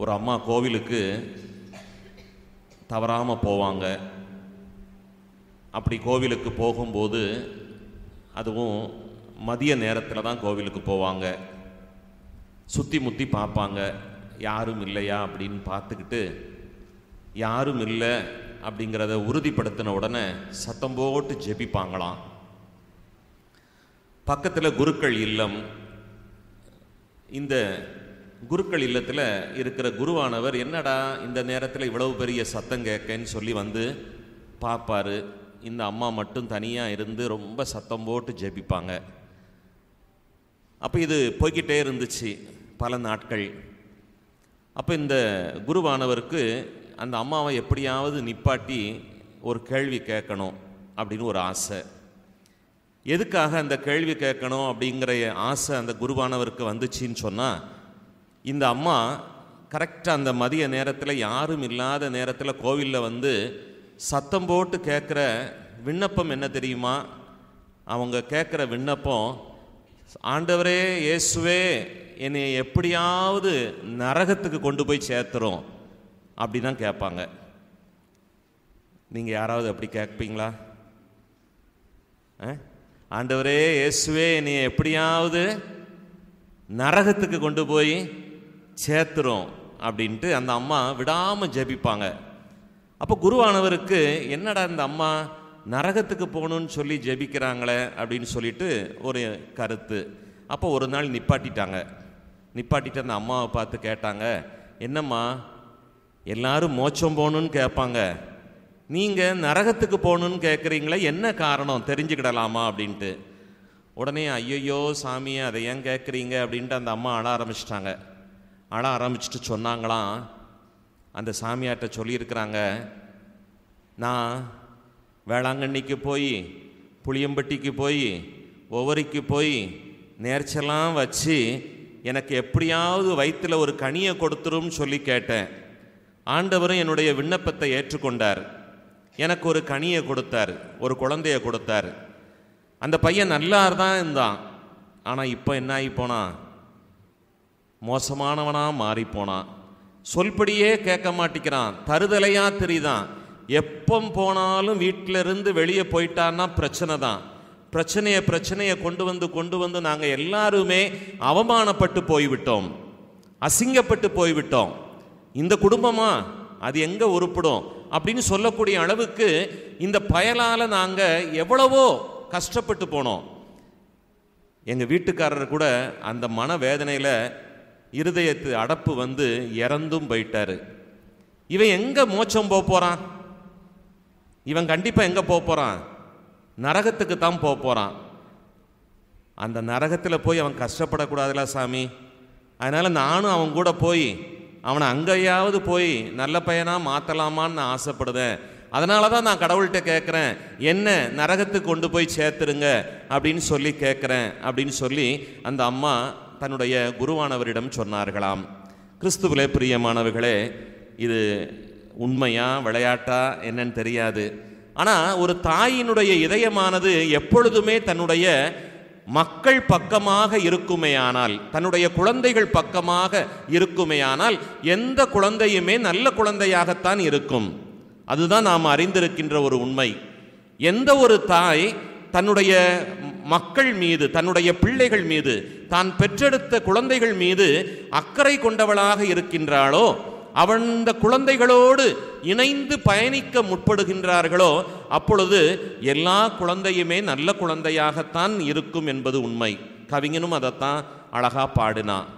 ஒரு அம்மா கோவிலுக்கு தவறாமல் போவாங்க அப்படி கோவிலுக்கு போகும்போது அதுவும் மதிய நேரத்தில் தான் கோவிலுக்கு போவாங்க சுற்றி முற்றி பார்ப்பாங்க யாரும் இல்லையா அப்படின்னு பார்த்துக்கிட்டு யாரும் இல்லை அப்படிங்கிறத உறுதிப்படுத்தின உடனே சத்தம் போட்டு ஜெபிப்பாங்களாம் பக்கத்தில் குருக்கள் இல்லம் இந்த குருக்கள் இல்லத்தில் இருக்கிற குருவானவர் என்னடா இந்த நேரத்தில் இவ்வளவு பெரிய சத்தம் கேட்கன்னு சொல்லி வந்து பார்ப்பார் இந்த அம்மா மட்டும் தனியாக இருந்து ரொம்ப சத்தம் போட்டு ஜெபிப்பாங்க அப்போ இது போய்கிட்டே இருந்துச்சு பல நாட்கள் அப்போ இந்த குருவானவருக்கு அந்த அம்மாவை எப்படியாவது நிப்பாட்டி ஒரு கேள்வி கேட்கணும் அப்படின்னு ஒரு ஆசை எதுக்காக அந்த கேள்வி கேட்கணும் அப்படிங்கிற ஆசை அந்த குருவானவருக்கு வந்துச்சின்னு சொன்னால் இந்த அம்மா கரெக்டாக அந்த மதிய நேரத்தில் யாரும் இல்லாத நேரத்தில் கோவிலில் வந்து சத்தம் போட்டு கேட்குற விண்ணப்பம் என்ன தெரியுமா அவங்க கேட்குற விண்ணப்பம் ஆண்டவரே இயேசுவே என்னை எப்படியாவது நரகத்துக்கு கொண்டு போய் சேர்த்துறோம் அப்படி தான் கேட்பாங்க நீங்கள் யாராவது அப்படி கேட்பீங்களா ஆண்டவரே இயேசுவே என்னை எப்படியாவது நரகத்துக்கு கொண்டு போய் சேர்த்துரும் அப்படின்ட்டு அந்த அம்மா விடாமல் ஜெபிப்பாங்க அப்போ குருவானவருக்கு என்னடா இந்த அம்மா நரகத்துக்கு போகணும்னு சொல்லி ஜெபிக்கிறாங்களே அப்படின்னு சொல்லிட்டு ஒரு கருத்து அப்போ ஒரு நாள் நிப்பாட்டிட்டாங்க நிப்பாட்டிட்டு அந்த அம்மாவை பார்த்து கேட்டாங்க என்னம்மா எல்லாரும் மோச்சம் போகணுன்னு கேட்பாங்க நீங்கள் நரகத்துக்கு போகணுன்னு கேட்குறீங்களே என்ன காரணம் தெரிஞ்சுக்கிடலாமா அப்படின்ட்டு உடனே ஐயையோ சாமி அதை ஏன் கேட்குறீங்க அப்படின்ட்டு அந்த அம்மா அழ ஆரம்பிச்சிட்டாங்க அழ ஆரம்பிச்சுட்டு சொன்னாங்களாம் அந்த சாமியார்கிட்ட சொல்லியிருக்கிறாங்க நான் வேளாங்கண்ணிக்கு போய் புளியம்பட்டிக்கு போய் ஒவ்வொரிக்கு போய் நேர்ச்சலாம் வச்சு எனக்கு எப்படியாவது வயிற்றில் ஒரு கனியை கொடுத்துரும் சொல்லி கேட்டேன் ஆண்டவரும் என்னுடைய விண்ணப்பத்தை ஏற்றுக்கொண்டார் எனக்கு ஒரு கனியை கொடுத்தார் ஒரு குழந்தைய கொடுத்தார் அந்த பையன் நல்லா தான் இருந்தான் ஆனால் இப்போ என்ன ஆகி போனான் மோசமானவனாக மாறிப்போனான் சொல்படியே கேட்க மாட்டிக்கிறான் தருதலையாக தெரியுதான் எப்போ போனாலும் வீட்டிலிருந்து வெளியே போயிட்டான்னா பிரச்சனை தான் பிரச்சனையை பிரச்சனையை கொண்டு வந்து கொண்டு வந்து நாங்கள் எல்லாருமே அவமானப்பட்டு போய்விட்டோம் அசிங்கப்பட்டு போய்விட்டோம் இந்த குடும்பமா அது எங்கே உருப்பிடும் அப்படின்னு சொல்லக்கூடிய அளவுக்கு இந்த பயலால் நாங்கள் எவ்வளவோ கஷ்டப்பட்டு போனோம் எங்கள் வீட்டுக்காரர் கூட அந்த மன வேதனையில் இருதயத்து அடப்பு வந்து இறந்தும் போயிட்டார் இவன் எங்கே மோச்சம் போக போகிறான் இவன் கண்டிப்பாக எங்கே போக போகிறான் நரகத்துக்கு தான் போக போகிறான் அந்த நரகத்தில் போய் அவன் கஷ்டப்படக்கூடாதுல சாமி அதனால் நானும் அவன் கூட போய் அவனை அங்கேயாவது போய் நல்ல பையனாக மாற்றலாமான்னு நான் ஆசைப்படுதேன் அதனால தான் நான் கடவுள்கிட்ட கேட்குறேன் என்ன நரகத்துக்கு கொண்டு போய் சேர்த்துருங்க அப்படின்னு சொல்லி கேட்குறேன் அப்படின்னு சொல்லி அந்த அம்மா தன்னுடைய குருவானவரிடம் சொன்னார்களாம் கிறிஸ்துவிலே பிரியமானவர்களே இது உண்மையா விளையாட்டா என்னன்னு தெரியாது ஆனால் ஒரு தாயினுடைய இதயமானது எப்பொழுதுமே தன்னுடைய மக்கள் பக்கமாக இருக்குமேயானால் தன்னுடைய குழந்தைகள் பக்கமாக இருக்குமேயானால் எந்த குழந்தையுமே நல்ல குழந்தையாகத்தான் இருக்கும் அதுதான் நாம் அறிந்திருக்கின்ற ஒரு உண்மை எந்த ஒரு தாய் தன்னுடைய மக்கள் மீது தன்னுடைய பிள்ளைகள் மீது தான் பெற்றெடுத்த குழந்தைகள் மீது அக்கறை கொண்டவளாக இருக்கின்றாளோ அவன் இந்த குழந்தைகளோடு இணைந்து பயணிக்க முற்படுகின்றார்களோ அப்பொழுது எல்லா குழந்தையுமே நல்ல குழந்தையாகத்தான் இருக்கும் என்பது உண்மை கவிஞனும் அதைத்தான் அழகா பாடினான்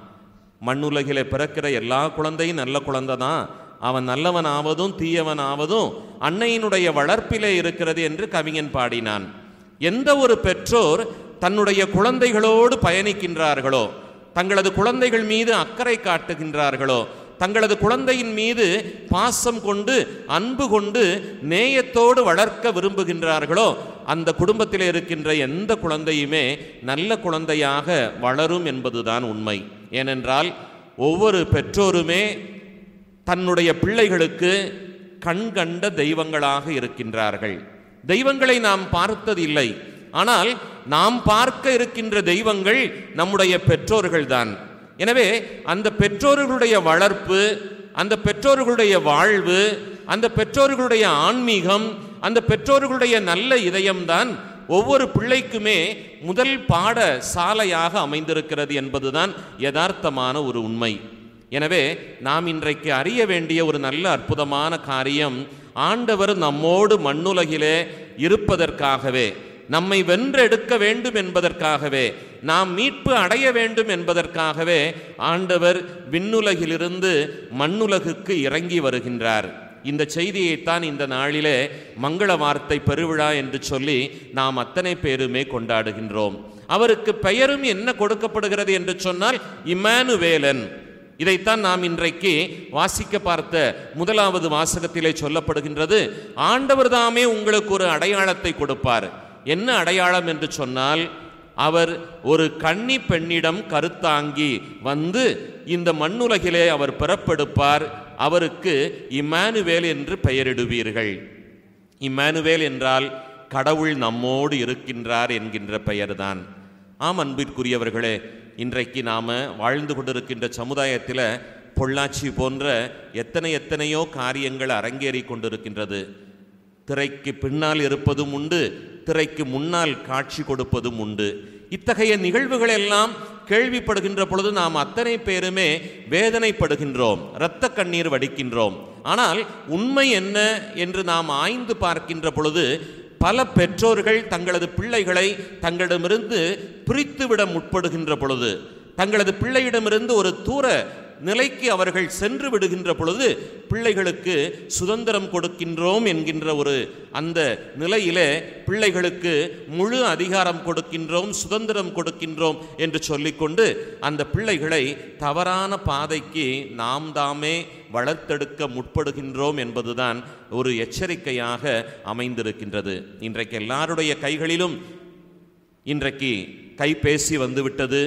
மண்ணுலகிலே பிறக்கிற எல்லா குழந்தையும் நல்ல குழந்தை தான் அவன் நல்லவன் ஆவதும் தீயவன் ஆவதும் அன்னையினுடைய வளர்ப்பிலே இருக்கிறது என்று கவிஞன் பாடினான் எந்த ஒரு பெற்றோர் தன்னுடைய குழந்தைகளோடு பயணிக்கின்றார்களோ தங்களது குழந்தைகள் மீது அக்கறை காட்டுகின்றார்களோ தங்களது குழந்தையின் மீது பாசம் கொண்டு அன்பு கொண்டு நேயத்தோடு வளர்க்க விரும்புகின்றார்களோ அந்த குடும்பத்தில் இருக்கின்ற எந்த குழந்தையுமே நல்ல குழந்தையாக வளரும் என்பதுதான் உண்மை ஏனென்றால் ஒவ்வொரு பெற்றோருமே தன்னுடைய பிள்ளைகளுக்கு கண்கண்ட தெய்வங்களாக இருக்கின்றார்கள் தெய்வங்களை நாம் பார்த்ததில்லை ஆனால் நாம் பார்க்க இருக்கின்ற தெய்வங்கள் நம்முடைய பெற்றோர்கள்தான் எனவே அந்த பெற்றோர்களுடைய வளர்ப்பு அந்த பெற்றோர்களுடைய வாழ்வு அந்த பெற்றோர்களுடைய ஆன்மீகம் அந்த பெற்றோர்களுடைய நல்ல இதயம்தான் ஒவ்வொரு பிள்ளைக்குமே முதல் பாட சாலையாக அமைந்திருக்கிறது என்பதுதான் யதார்த்தமான ஒரு உண்மை எனவே நாம் இன்றைக்கு அறிய வேண்டிய ஒரு நல்ல அற்புதமான காரியம் ஆண்டவர் நம்மோடு மண்ணுலகிலே இருப்பதற்காகவே நம்மை வென்றெடுக்க வேண்டும் என்பதற்காகவே நாம் மீட்பு அடைய வேண்டும் என்பதற்காகவே ஆண்டவர் விண்ணுலகிலிருந்து மண்ணுலகுக்கு இறங்கி வருகின்றார் இந்த செய்தியைத்தான் இந்த நாளிலே மங்கள வார்த்தை பெருவிழா என்று சொல்லி நாம் அத்தனை பேருமே கொண்டாடுகின்றோம் அவருக்கு பெயரும் என்ன கொடுக்கப்படுகிறது என்று சொன்னால் இமானுவேலன் இதைத்தான் நாம் இன்றைக்கு வாசிக்க பார்த்த முதலாவது வாசகத்திலே சொல்லப்படுகின்றது ஆண்டவர் தாமே உங்களுக்கு ஒரு அடையாளத்தை கொடுப்பார் என்ன அடையாளம் என்று சொன்னால் அவர் ஒரு கன்னி பெண்ணிடம் கருத்தாங்கி வந்து இந்த மண்ணுலகிலே அவர் பிறப்பெடுப்பார் அவருக்கு இமானுவேல் என்று பெயரிடுவீர்கள் இமானுவேல் என்றால் கடவுள் நம்மோடு இருக்கின்றார் என்கின்ற பெயர்தான் ஆம் அன்பிற்குரியவர்களே இன்றைக்கு நாம் வாழ்ந்து கொண்டிருக்கின்ற சமுதாயத்தில் பொள்ளாச்சி போன்ற எத்தனை எத்தனையோ காரியங்கள் அரங்கேறி கொண்டிருக்கின்றது திரைக்கு பின்னால் இருப்பதும் உண்டு திரைக்கு முன்னால் காட்சி கொடுப்பதும் உண்டு இத்தகைய நிகழ்வுகள் எல்லாம் கேள்விப்படுகின்ற பொழுது நாம் அத்தனை பேருமே வேதனைப்படுகின்றோம் இரத்த கண்ணீர் வடிக்கின்றோம் ஆனால் உண்மை என்ன என்று நாம் ஆய்ந்து பார்க்கின்ற பொழுது பல பெற்றோர்கள் தங்களது பிள்ளைகளை தங்களிடமிருந்து பிரித்துவிட முற்படுகின்ற பொழுது தங்களது பிள்ளையிடமிருந்து ஒரு தூர நிலைக்கு அவர்கள் சென்று விடுகின்ற பொழுது பிள்ளைகளுக்கு சுதந்திரம் கொடுக்கின்றோம் என்கின்ற ஒரு அந்த நிலையிலே பிள்ளைகளுக்கு முழு அதிகாரம் கொடுக்கின்றோம் சுதந்திரம் கொடுக்கின்றோம் என்று சொல்லிக்கொண்டு அந்த பிள்ளைகளை தவறான பாதைக்கு நாம் தாமே வளர்த்தெடுக்க முற்படுகின்றோம் என்பதுதான் ஒரு எச்சரிக்கையாக அமைந்திருக்கின்றது இன்றைக்கு எல்லாருடைய கைகளிலும் இன்றைக்கு கைபேசி வந்துவிட்டது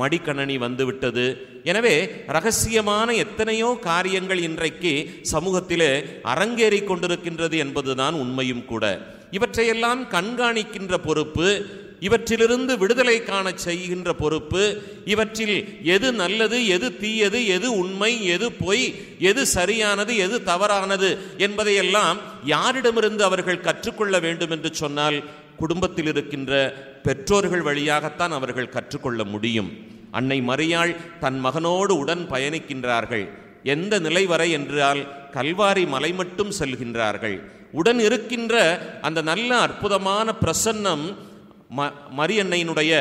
மடிக்கணனி வந்துவிட்டது எனவே ரகசியமான எத்தனையோ காரியங்கள் இன்றைக்கு சமூகத்திலே அரங்கேறி கொண்டிருக்கின்றது என்பதுதான் உண்மையும் கூட இவற்றையெல்லாம் கண்காணிக்கின்ற பொறுப்பு இவற்றிலிருந்து விடுதலை காண செய்கின்ற பொறுப்பு இவற்றில் எது நல்லது எது தீயது எது உண்மை எது பொய் எது சரியானது எது தவறானது என்பதையெல்லாம் யாரிடமிருந்து அவர்கள் கற்றுக்கொள்ள வேண்டும் என்று சொன்னால் குடும்பத்தில் இருக்கின்ற பெற்றோர்கள் வழியாகத்தான் அவர்கள் கற்றுக்கொள்ள முடியும் அன்னை மரியாள் தன் மகனோடு உடன் பயணிக்கின்றார்கள் எந்த நிலை வரை என்றால் கல்வாரி மலை மட்டும் செல்கின்றார்கள் உடன் இருக்கின்ற அந்த நல்ல அற்புதமான பிரசன்னம் ம மரியன்னையினுடைய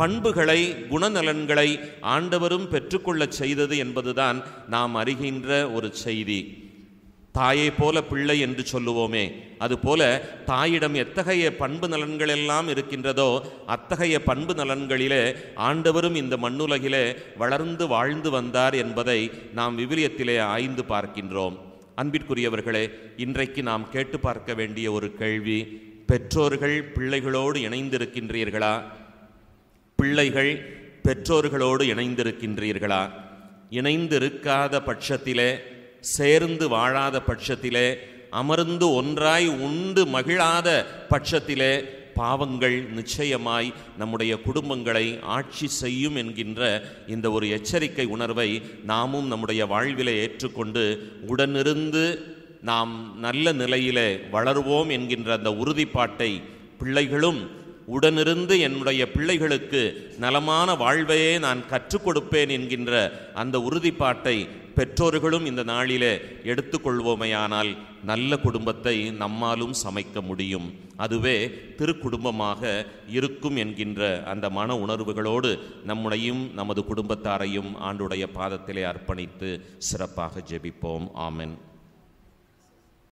பண்புகளை குணநலன்களை ஆண்டவரும் பெற்றுக்கொள்ளச் செய்தது என்பதுதான் நாம் அறிகின்ற ஒரு செய்தி தாயை போல பிள்ளை என்று சொல்லுவோமே அதுபோல தாயிடம் எத்தகைய பண்பு நலன்கள் எல்லாம் இருக்கின்றதோ அத்தகைய பண்பு நலன்களிலே ஆண்டவரும் இந்த மண்ணுலகிலே வளர்ந்து வாழ்ந்து வந்தார் என்பதை நாம் விவிலியத்திலே ஆய்ந்து பார்க்கின்றோம் அன்பிற்குரியவர்களே இன்றைக்கு நாம் கேட்டு பார்க்க வேண்டிய ஒரு கேள்வி பெற்றோர்கள் பிள்ளைகளோடு இணைந்திருக்கின்றீர்களா பிள்ளைகள் பெற்றோர்களோடு இணைந்திருக்கின்றீர்களா இணைந்திருக்காத பட்சத்திலே சேர்ந்து வாழாத பட்சத்திலே அமர்ந்து ஒன்றாய் உண்டு மகிழாத பட்சத்திலே பாவங்கள் நிச்சயமாய் நம்முடைய குடும்பங்களை ஆட்சி செய்யும் என்கின்ற இந்த ஒரு எச்சரிக்கை உணர்வை நாமும் நம்முடைய வாழ்விலே ஏற்றுக்கொண்டு உடனிருந்து நாம் நல்ல நிலையிலே வளருவோம் என்கின்ற அந்த உறுதிப்பாட்டை பிள்ளைகளும் உடனிருந்து என்னுடைய பிள்ளைகளுக்கு நலமான வாழ்வையே நான் கற்றுக் கொடுப்பேன் என்கின்ற அந்த உறுதிப்பாட்டை பெற்றோர்களும் இந்த நாளிலே எடுத்துக்கொள்வோமையானால் நல்ல குடும்பத்தை நம்மாலும் சமைக்க முடியும் அதுவே திருக்குடும்பமாக இருக்கும் என்கின்ற அந்த மன உணர்வுகளோடு நம்முடையும் நமது குடும்பத்தாரையும் ஆண்டுடைய பாதத்திலே அர்ப்பணித்து சிறப்பாக ஜெபிப்போம் ஆமென்